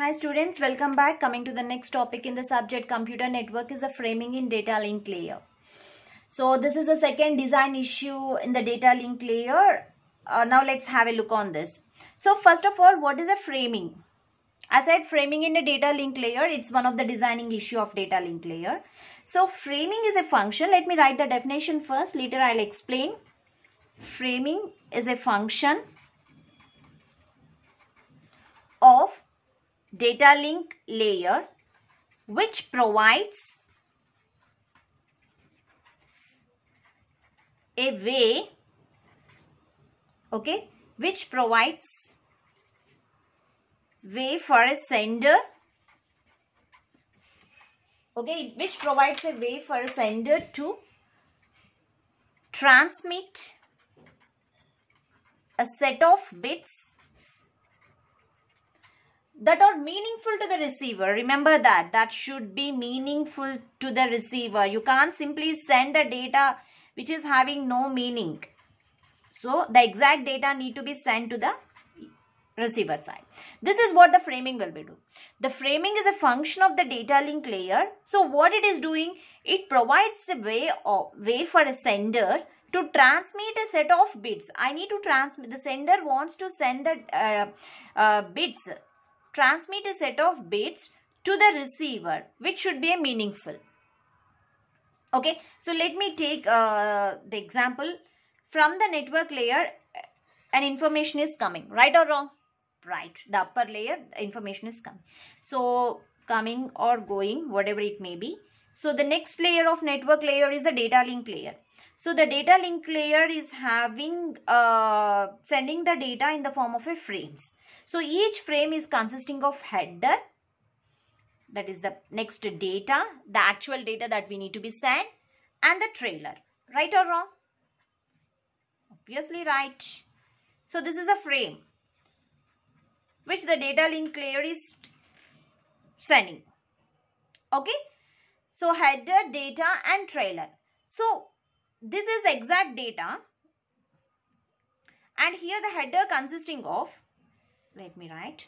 Hi students, welcome back. Coming to the next topic in the subject computer network is the framing in data link layer. So this is the second design issue in the data link layer. Uh, now let's have a look on this. So first of all, what is a framing? As I said framing in a data link layer, it's one of the designing issue of data link layer. So framing is a function. Let me write the definition first. Later I'll explain. Framing is a function data link layer which provides a way okay which provides way for a sender okay which provides a way for a sender to transmit a set of bits that are meaningful to the receiver remember that that should be meaningful to the receiver you can't simply send the data which is having no meaning so the exact data need to be sent to the receiver side. This is what the framing will be doing. The framing is a function of the data link layer. So what it is doing, it provides a way of way for a sender to transmit a set of bits. I need to transmit, the sender wants to send the uh, uh, bits transmit a set of bits to the receiver which should be meaningful. Okay, so let me take uh, the example from the network layer an information is coming right or wrong right the upper layer the information is coming so coming or going whatever it may be so the next layer of network layer is the data link layer so the data link layer is having uh, sending the data in the form of a frames. So each frame is consisting of header that is the next data, the actual data that we need to be sent and the trailer. Right or wrong? Obviously right. So this is a frame which the data link layer is sending. Okay. So header, data and trailer. So this is exact data and here the header consisting of, let me write,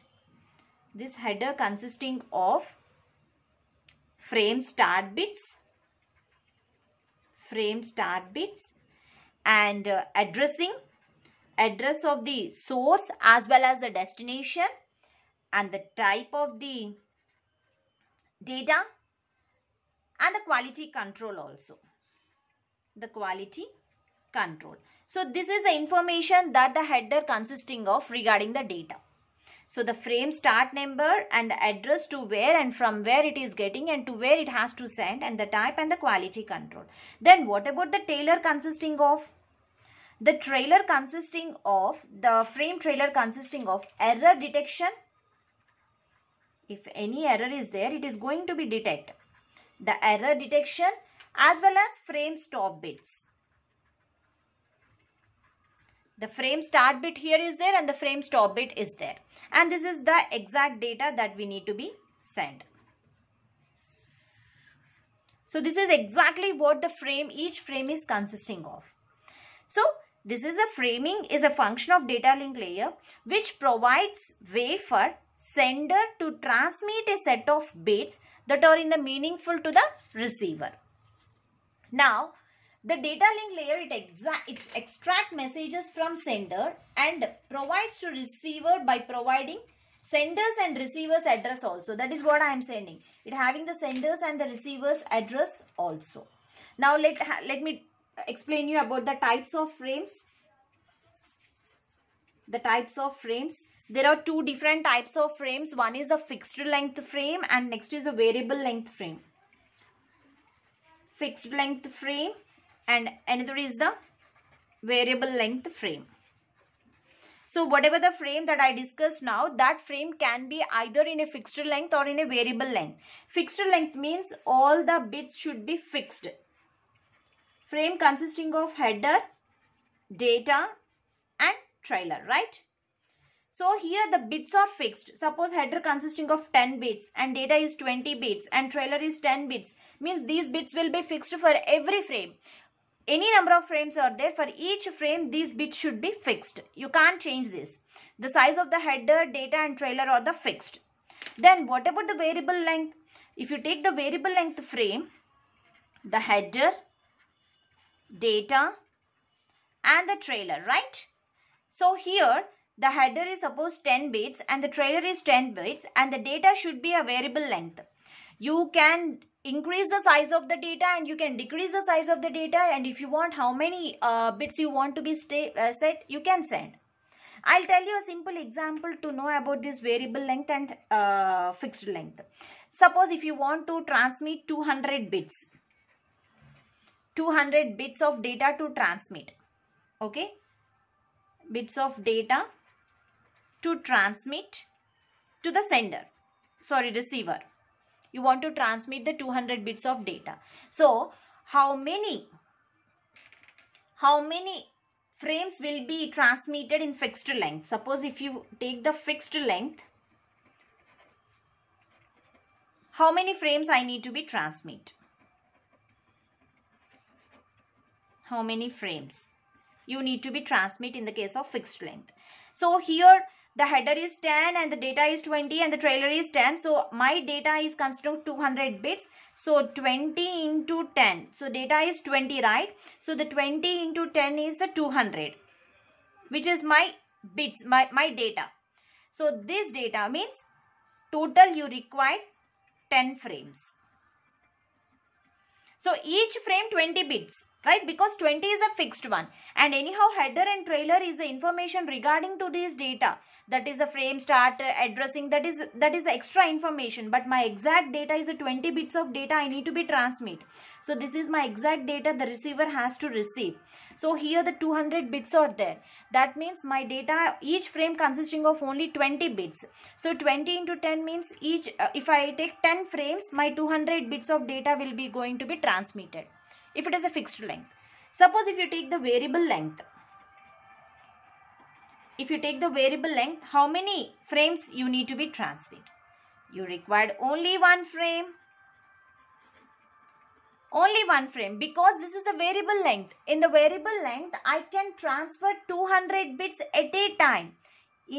this header consisting of frame start bits, frame start bits and uh, addressing, address of the source as well as the destination and the type of the data and the quality control also the quality control. So this is the information that the header consisting of regarding the data. So the frame start number and the address to where and from where it is getting and to where it has to send and the type and the quality control. Then what about the trailer consisting of? The trailer consisting of, the frame trailer consisting of error detection. If any error is there, it is going to be detected. The error detection as well as frame stop bits. The frame start bit here is there and the frame stop bit is there. And this is the exact data that we need to be sent. So this is exactly what the frame, each frame is consisting of. So this is a framing is a function of data link layer which provides way for sender to transmit a set of bits that are in the meaningful to the receiver. Now, the data link layer, it, extracts it extract messages from sender and provides to receiver by providing senders and receivers address also. That is what I am sending. It having the senders and the receivers address also. Now, let, let me explain you about the types of frames. The types of frames. There are two different types of frames. One is the fixed length frame and next is a variable length frame fixed length frame and another is the variable length frame. So whatever the frame that I discussed now, that frame can be either in a fixed length or in a variable length. Fixed length means all the bits should be fixed. Frame consisting of header, data and trailer, right? So here the bits are fixed. Suppose header consisting of 10 bits and data is 20 bits and trailer is 10 bits. Means these bits will be fixed for every frame. Any number of frames are there. For each frame these bits should be fixed. You can't change this. The size of the header, data and trailer are the fixed. Then what about the variable length? If you take the variable length frame, the header, data and the trailer, right? So here the header is suppose 10 bits and the trailer is 10 bits and the data should be a variable length. You can increase the size of the data and you can decrease the size of the data and if you want how many uh, bits you want to be stay, uh, set you can send. I'll tell you a simple example to know about this variable length and uh, fixed length. Suppose if you want to transmit 200 bits, 200 bits of data to transmit, okay, bits of data to transmit to the sender sorry receiver you want to transmit the 200 bits of data so how many how many frames will be transmitted in fixed length suppose if you take the fixed length how many frames i need to be transmit how many frames you need to be transmit in the case of fixed length so here the header is 10 and the data is 20 and the trailer is 10 so my data is considered 200 bits so 20 into 10 so data is 20 right so the 20 into 10 is the 200 which is my bits my my data so this data means total you require 10 frames so each frame 20 bits right because 20 is a fixed one and anyhow header and trailer is the information regarding to these data that is a frame start uh, addressing that is that is extra information but my exact data is a 20 bits of data i need to be transmit so this is my exact data the receiver has to receive so here the 200 bits are there that means my data each frame consisting of only 20 bits so 20 into 10 means each uh, if i take 10 frames my 200 bits of data will be going to be transmitted if it is a fixed length. Suppose if you take the variable length, if you take the variable length, how many frames you need to be transferred? You required only one frame. Only one frame because this is the variable length. In the variable length, I can transfer 200 bits at a time.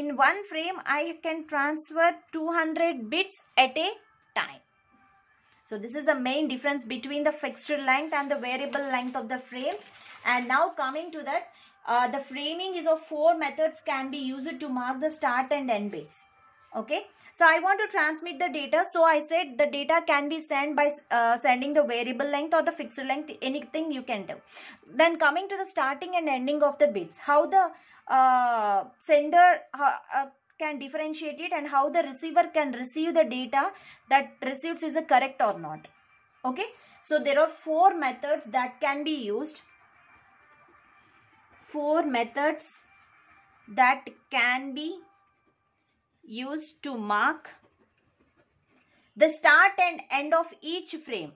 In one frame, I can transfer 200 bits at a time. So this is the main difference between the fixed length and the variable length of the frames. And now coming to that, uh, the framing is of four methods can be used to mark the start and end bits. Okay. So I want to transmit the data. So I said the data can be sent by uh, sending the variable length or the fixed length, anything you can do. Then coming to the starting and ending of the bits, how the uh, sender uh, uh, can differentiate it and how the receiver can receive the data that receives is correct or not okay so there are four methods that can be used four methods that can be used to mark the start and end of each frame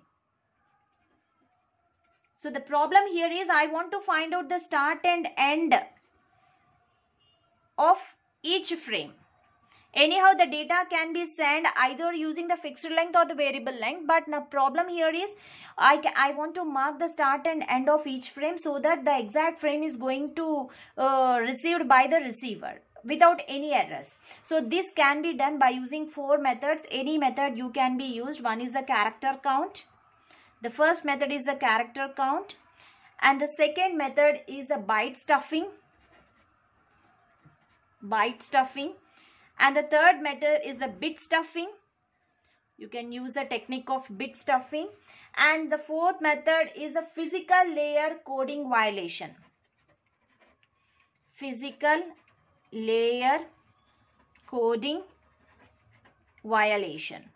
so the problem here is I want to find out the start and end of each frame. Anyhow, the data can be sent either using the fixed length or the variable length. But the problem here is I, I want to mark the start and end of each frame so that the exact frame is going to uh, received by the receiver without any errors. So this can be done by using four methods. Any method you can be used. One is the character count. The first method is the character count. And the second method is the byte stuffing. Bit stuffing and the third method is the bit stuffing you can use the technique of bit stuffing and the fourth method is the physical layer coding violation physical layer coding violation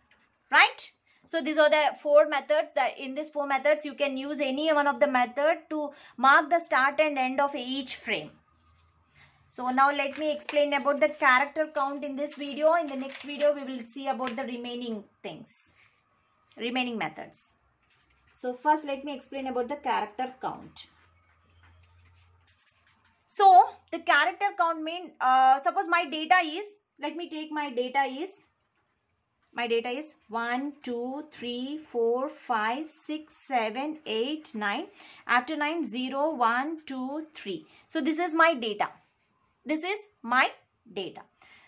right so these are the four methods that in these four methods you can use any one of the method to mark the start and end of each frame so now let me explain about the character count in this video. In the next video, we will see about the remaining things, remaining methods. So first let me explain about the character count. So the character count mean, uh, suppose my data is, let me take my data is, my data is 1, 2, 3, 4, 5, 6, 7, 8, 9. After 9, 0, 1, 2, 3. So this is my data this is my data.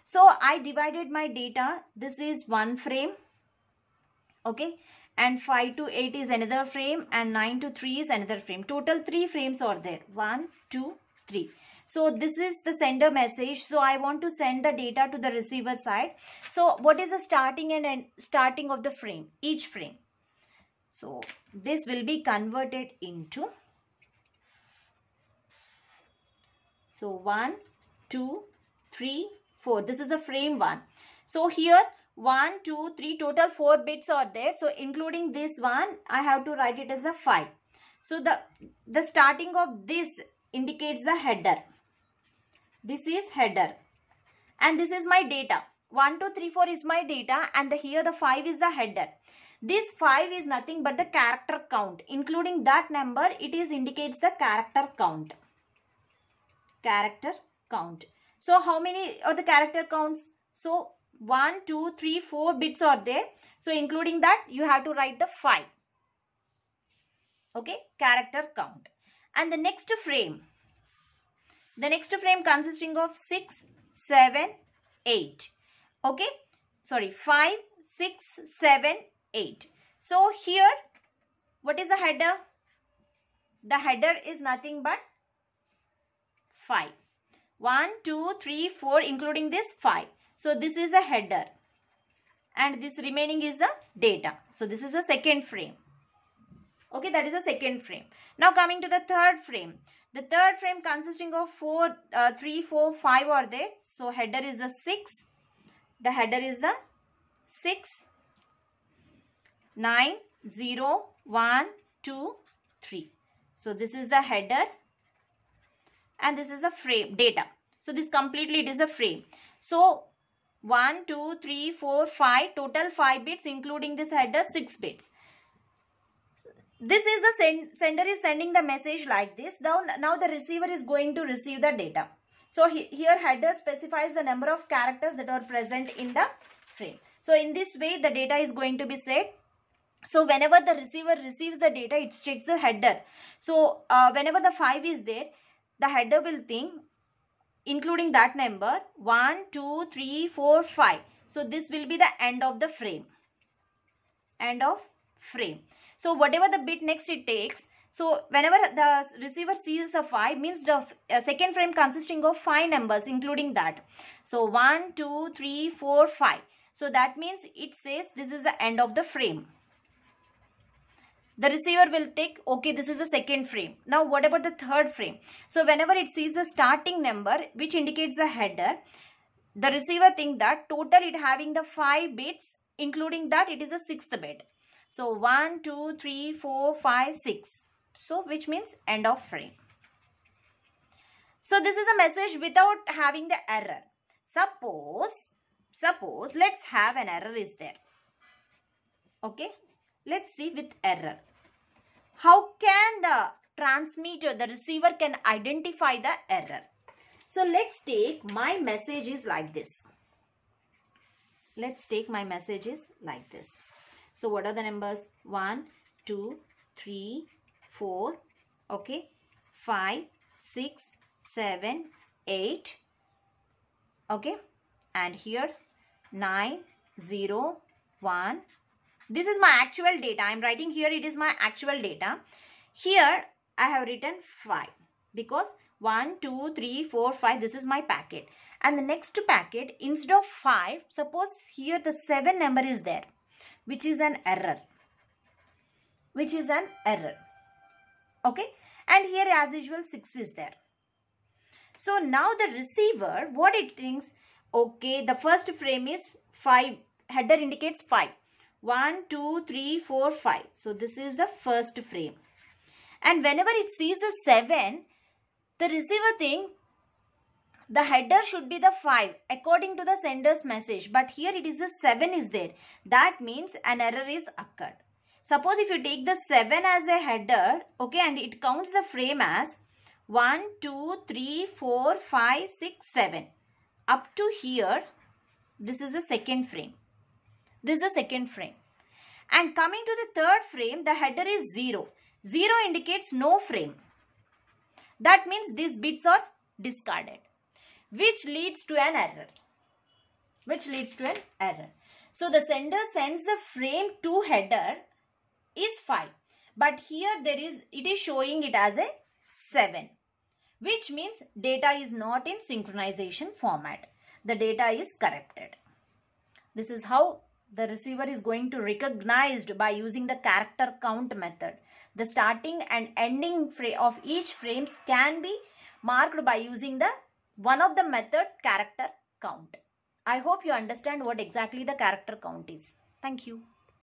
So I divided my data. This is one frame. Okay. And 5 to 8 is another frame and 9 to 3 is another frame. Total 3 frames are there. 1, 2, 3. So this is the sender message. So I want to send the data to the receiver side. So what is the starting and end, starting of the frame? Each frame. So this will be converted into. So 1, two, three, four. This is a frame one. So here one, two, three, total 4 bits are there. So including this one, I have to write it as a 5. So the, the starting of this indicates the header. This is header. And this is my data. 1, 2, 3, 4 is my data and the, here the 5 is the header. This 5 is nothing but the character count. Including that number, it is indicates the character count. Character count. So how many are the character counts? So 1, 2, 3, 4 bits are there. So including that you have to write the 5. Okay, character count. And the next frame. The next frame consisting of 6, 7, 8. Okay, sorry 5, 6, 7, 8. So here what is the header? The header is nothing but 5. 1, 2, 3, 4 including this 5. So this is a header and this remaining is the data. So this is the second frame. Okay, that is the second frame. Now coming to the third frame. The third frame consisting of four, uh, 3, 4, 5 are there. So header is the 6. The header is the 6, 9, 0, 1, 2, 3. So this is the header and this is a frame data. So this completely it is a frame. So 1, 2, 3, 4, 5, total 5 bits including this header 6 bits. This is the send, sender is sending the message like this. Now, now the receiver is going to receive the data. So he, here header specifies the number of characters that are present in the frame. So in this way the data is going to be set so whenever the receiver receives the data, it checks the header. So uh, whenever the 5 is there, the header will think including that number 1 2 3 4 5 so this will be the end of the frame end of frame so whatever the bit next it takes so whenever the receiver sees a 5 means the uh, second frame consisting of 5 numbers including that. So 1, 2, 3, 4, 5. So that means it says this is the end of the frame the receiver will take okay this is the second frame now what about the third frame so whenever it sees the starting number which indicates the header the receiver think that total it having the five bits including that it is a sixth bit so one two three four five six so which means end of frame so this is a message without having the error suppose suppose let's have an error is there okay Let's see with error. How can the transmitter, the receiver can identify the error? So let's take my message is like this. Let's take my message is like this. So what are the numbers? 1, 2, 3, 4, okay, 5, 6, 7, 8, okay, and here 9, 0, 1, this is my actual data i'm writing here it is my actual data here i have written 5 because 1 2 3 4 5 this is my packet and the next packet instead of 5 suppose here the 7 number is there which is an error which is an error okay and here as usual 6 is there so now the receiver what it thinks okay the first frame is 5 header indicates 5 1, 2, 3, 4, 5. So this is the first frame. And whenever it sees the 7, the receiver thing, the header should be the 5 according to the sender's message. But here it is a 7 is there. That means an error is occurred. Suppose if you take the 7 as a header, okay, and it counts the frame as 1, 2, 3, 4, 5, 6, 7. Up to here, this is the second frame. This is the second frame. And coming to the third frame, the header is 0. 0 indicates no frame. That means these bits are discarded. Which leads to an error. Which leads to an error. So the sender sends the frame to header is 5. But here there is it is showing it as a 7. Which means data is not in synchronization format. The data is corrupted. This is how the receiver is going to recognized by using the character count method. The starting and ending of each frames can be marked by using the one of the method character count. I hope you understand what exactly the character count is. Thank you.